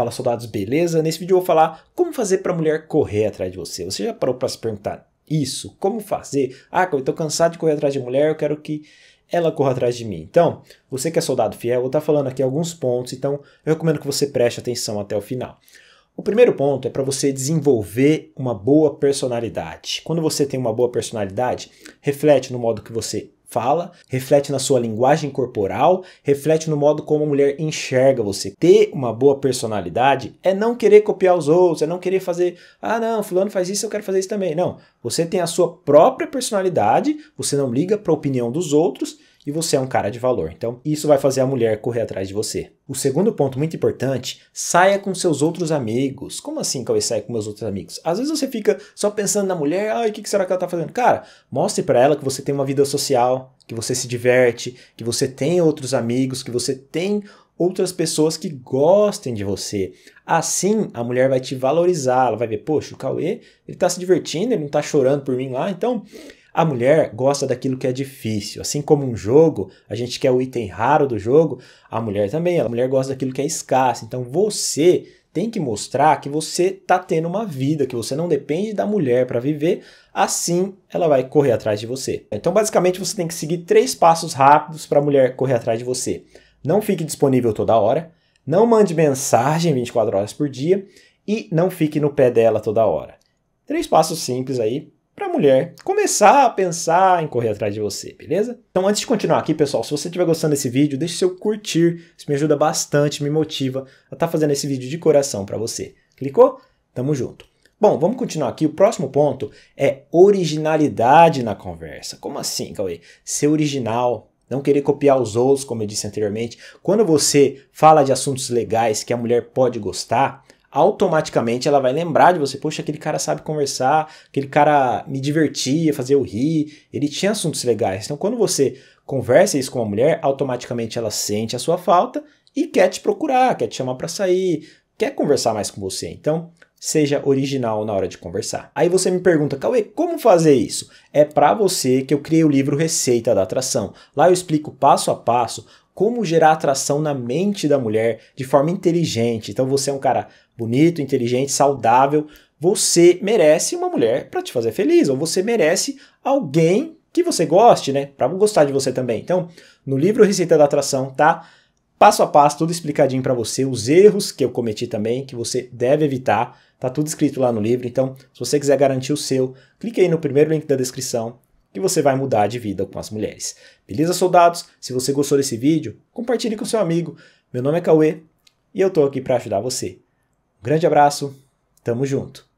Fala soldados, beleza? Nesse vídeo eu vou falar como fazer para a mulher correr atrás de você. Você já parou para se perguntar isso? Como fazer? Ah, eu estou cansado de correr atrás de mulher, eu quero que ela corra atrás de mim. Então, você que é soldado fiel, eu vou estar falando aqui alguns pontos, então eu recomendo que você preste atenção até o final. O primeiro ponto é para você desenvolver uma boa personalidade. Quando você tem uma boa personalidade, reflete no modo que você fala, reflete na sua linguagem corporal, reflete no modo como a mulher enxerga você. Ter uma boa personalidade é não querer copiar os outros, é não querer fazer, ah, não, fulano faz isso, eu quero fazer isso também. Não, você tem a sua própria personalidade, você não liga para a opinião dos outros e você é um cara de valor. Então, isso vai fazer a mulher correr atrás de você. O segundo ponto muito importante, saia com seus outros amigos. Como assim que eu saia com meus outros amigos? Às vezes você fica só pensando na mulher, ai, o que será que ela tá fazendo? Cara, mostre para ela que você tem uma vida social, que você se diverte, que você tem outros amigos, que você tem outras pessoas que gostem de você. Assim, a mulher vai te valorizar, ela vai ver, poxa, o Cauê, ele tá se divertindo, ele não tá chorando por mim lá, então a mulher gosta daquilo que é difícil. Assim como um jogo, a gente quer o item raro do jogo, a mulher também. A mulher gosta daquilo que é escasso. Então você tem que mostrar que você está tendo uma vida, que você não depende da mulher para viver, assim ela vai correr atrás de você. Então, basicamente, você tem que seguir três passos rápidos para a mulher correr atrás de você. Não fique disponível toda hora, não mande mensagem 24 horas por dia e não fique no pé dela toda hora. Três passos simples aí para a mulher começar a pensar em correr atrás de você, beleza? Então, antes de continuar aqui, pessoal, se você estiver gostando desse vídeo, deixe seu curtir, isso me ajuda bastante, me motiva a estar tá fazendo esse vídeo de coração para você. Clicou? Tamo junto. Bom, vamos continuar aqui. O próximo ponto é originalidade na conversa. Como assim, Cauê? Ser original, não querer copiar os outros, como eu disse anteriormente. Quando você fala de assuntos legais que a mulher pode gostar, automaticamente ela vai lembrar de você. Poxa, aquele cara sabe conversar, aquele cara me divertia, fazia eu rir, ele tinha assuntos legais. Então, quando você conversa isso com uma mulher, automaticamente ela sente a sua falta e quer te procurar, quer te chamar para sair, quer conversar mais com você. Então, seja original na hora de conversar. Aí você me pergunta, Cauê, como fazer isso? É para você que eu criei o livro Receita da Atração. Lá eu explico passo a passo como gerar atração na mente da mulher de forma inteligente. Então você é um cara bonito, inteligente, saudável, você merece uma mulher para te fazer feliz, ou você merece alguém que você goste, né? Para gostar de você também. Então, no livro Receita da Atração, tá? Passo a passo, tudo explicadinho para você, os erros que eu cometi também, que você deve evitar, tá tudo escrito lá no livro. Então, se você quiser garantir o seu, clique aí no primeiro link da descrição que você vai mudar de vida com as mulheres. Beleza, soldados? Se você gostou desse vídeo, compartilhe com seu amigo. Meu nome é Cauê e eu estou aqui para ajudar você. Um grande abraço, tamo junto!